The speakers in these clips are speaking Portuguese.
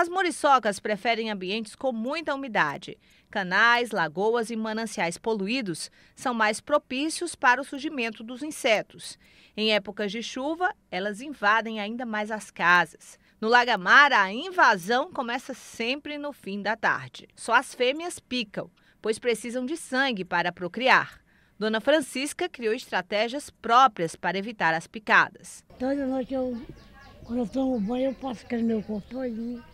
As muriçocas preferem ambientes com muita umidade. Canais, lagoas e mananciais poluídos são mais propícios para o surgimento dos insetos. Em épocas de chuva, elas invadem ainda mais as casas. No Lagamara, a invasão começa sempre no fim da tarde. Só as fêmeas picam, pois precisam de sangue para procriar. Dona Francisca criou estratégias próprias para evitar as picadas. Toda noite, eu, quando eu tomo banho, eu passo aquele meu corpo todinho. Né?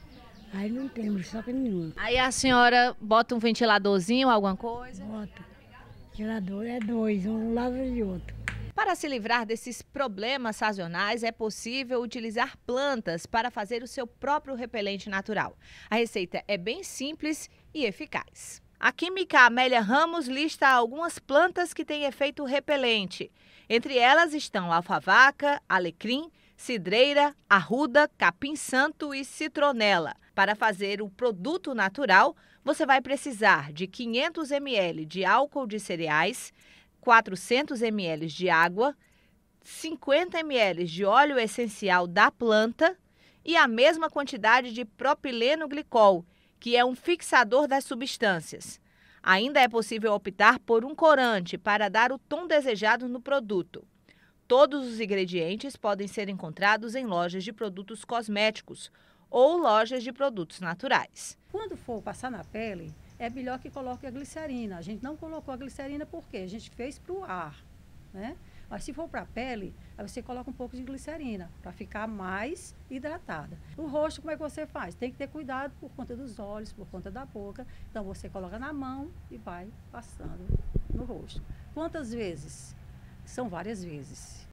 Aí não temos muriçoca nenhuma. Aí a senhora bota um ventiladorzinho, alguma coisa? Bota. Ventilador é dois, um lado e outro. Para se livrar desses problemas sazonais, é possível utilizar plantas para fazer o seu próprio repelente natural. A receita é bem simples e eficaz. A química Amélia Ramos lista algumas plantas que têm efeito repelente. Entre elas estão alfavaca, alecrim, cidreira, arruda, capim santo e citronela. Para fazer o produto natural, você vai precisar de 500 ml de álcool de cereais, 400 ml de água, 50 ml de óleo essencial da planta e a mesma quantidade de propileno glicol, que é um fixador das substâncias. Ainda é possível optar por um corante para dar o tom desejado no produto. Todos os ingredientes podem ser encontrados em lojas de produtos cosméticos ou lojas de produtos naturais. Quando for passar na pele, é melhor que coloque a glicerina. A gente não colocou a glicerina porque a gente fez para o ar, né? Mas se for para a pele, aí você coloca um pouco de glicerina para ficar mais hidratada. O rosto, como é que você faz? Tem que ter cuidado por conta dos olhos, por conta da boca. Então você coloca na mão e vai passando no rosto. Quantas vezes? São várias vezes.